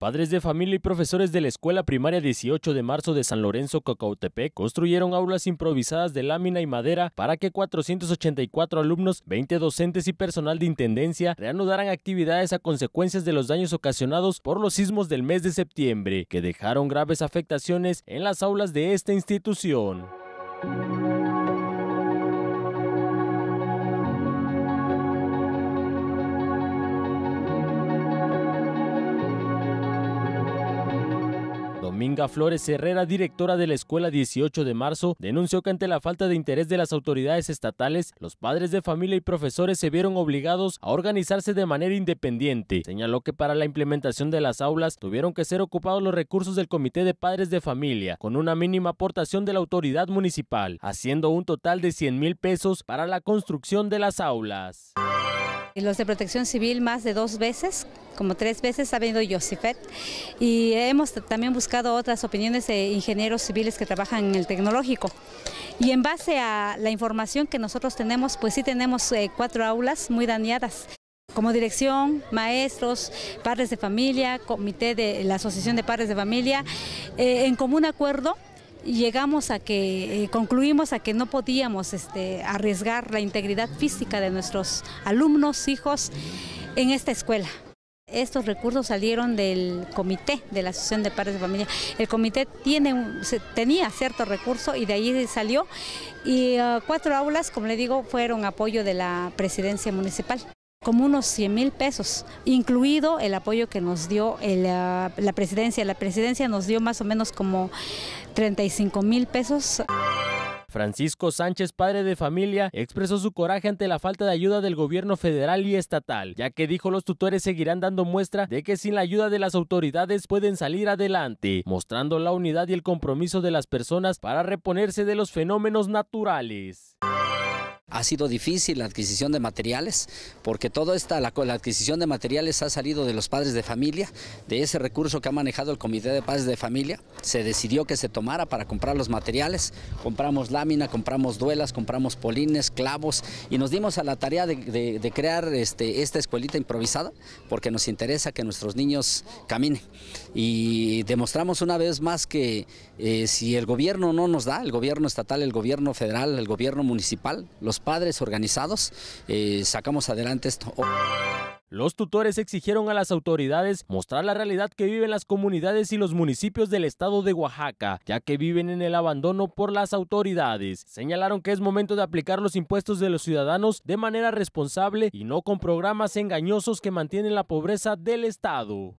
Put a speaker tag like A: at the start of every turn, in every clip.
A: Padres de familia y profesores de la Escuela Primaria 18 de Marzo de San Lorenzo, Cocautepec, construyeron aulas improvisadas de lámina y madera para que 484 alumnos, 20 docentes y personal de intendencia reanudaran actividades a consecuencias de los daños ocasionados por los sismos del mes de septiembre, que dejaron graves afectaciones en las aulas de esta institución. Dominga Flores Herrera, directora de la escuela 18 de marzo, denunció que ante la falta de interés de las autoridades estatales, los padres de familia y profesores se vieron obligados a organizarse de manera independiente. Señaló que para la implementación de las aulas tuvieron que ser ocupados los recursos del Comité de Padres de Familia, con una mínima aportación de la autoridad municipal, haciendo un total de 100 mil pesos para la construcción de las aulas.
B: Los de protección civil más de dos veces, como tres veces ha venido Yosifet y hemos también buscado otras opiniones de ingenieros civiles que trabajan en el tecnológico. Y en base a la información que nosotros tenemos, pues sí tenemos eh, cuatro aulas muy dañadas como dirección, maestros, padres de familia, comité de la Asociación de Padres de Familia, eh, en común acuerdo llegamos a que, eh, concluimos a que no podíamos este, arriesgar la integridad física de nuestros alumnos, hijos, en esta escuela. Estos recursos salieron del comité de la Asociación de Padres de Familia. El comité tiene, tenía cierto recurso y de ahí salió. Y ah, cuatro aulas, como le digo, fueron apoyo de la presidencia municipal como unos 100 mil pesos, incluido el apoyo que nos dio la, ah, la presidencia. La presidencia nos dio más o menos como 35 mil pesos.
A: Francisco Sánchez, padre de familia, expresó su coraje ante la falta de ayuda del gobierno federal y estatal, ya que dijo los tutores seguirán dando muestra de que sin la ayuda de las autoridades pueden salir adelante, mostrando la unidad y el compromiso
C: de las personas para reponerse de los fenómenos naturales. Ha sido difícil la adquisición de materiales, porque toda esta, la, la, adquisición de materiales ha salido de los padres de familia, de ese recurso que ha manejado el Comité de Padres de Familia, se decidió que se tomara para comprar los materiales, compramos lámina, compramos duelas, compramos polines, clavos, y nos dimos a la tarea de, crear este, esta escuelita improvisada, porque nos interesa que nuestros niños caminen. Y demostramos una vez más que eh, si el gobierno no nos da, el gobierno estatal, el gobierno federal, el gobierno municipal, los padres organizados eh, sacamos adelante esto.
A: Los tutores exigieron a las autoridades mostrar la realidad que viven las comunidades y los municipios del estado de Oaxaca, ya que viven en el abandono por las autoridades. Señalaron que es momento de aplicar los impuestos de los ciudadanos de manera responsable y no con programas engañosos que mantienen la pobreza del
C: estado.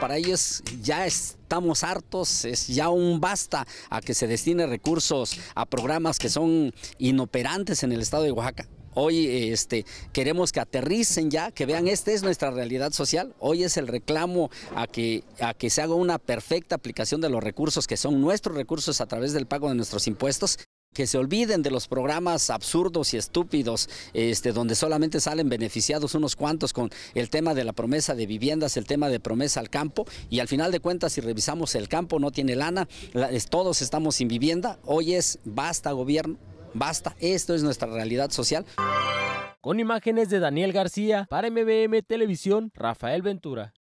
C: Para ellos ya estamos hartos, es ya un basta a que se destine recursos a programas que son inoperantes en el estado de Oaxaca. Hoy este, queremos que aterricen ya, que vean, esta es nuestra realidad social. Hoy es el reclamo a que, a que se haga una perfecta aplicación de los recursos que son nuestros recursos a través del pago de nuestros impuestos que se olviden de los programas absurdos y estúpidos, este, donde solamente salen beneficiados unos cuantos con el tema de la promesa de viviendas, el tema de promesa al campo, y al final de cuentas, si revisamos el campo, no tiene lana, todos estamos sin vivienda, hoy es basta gobierno, basta, esto es nuestra realidad social. Con imágenes de Daniel García, para MBM Televisión, Rafael Ventura.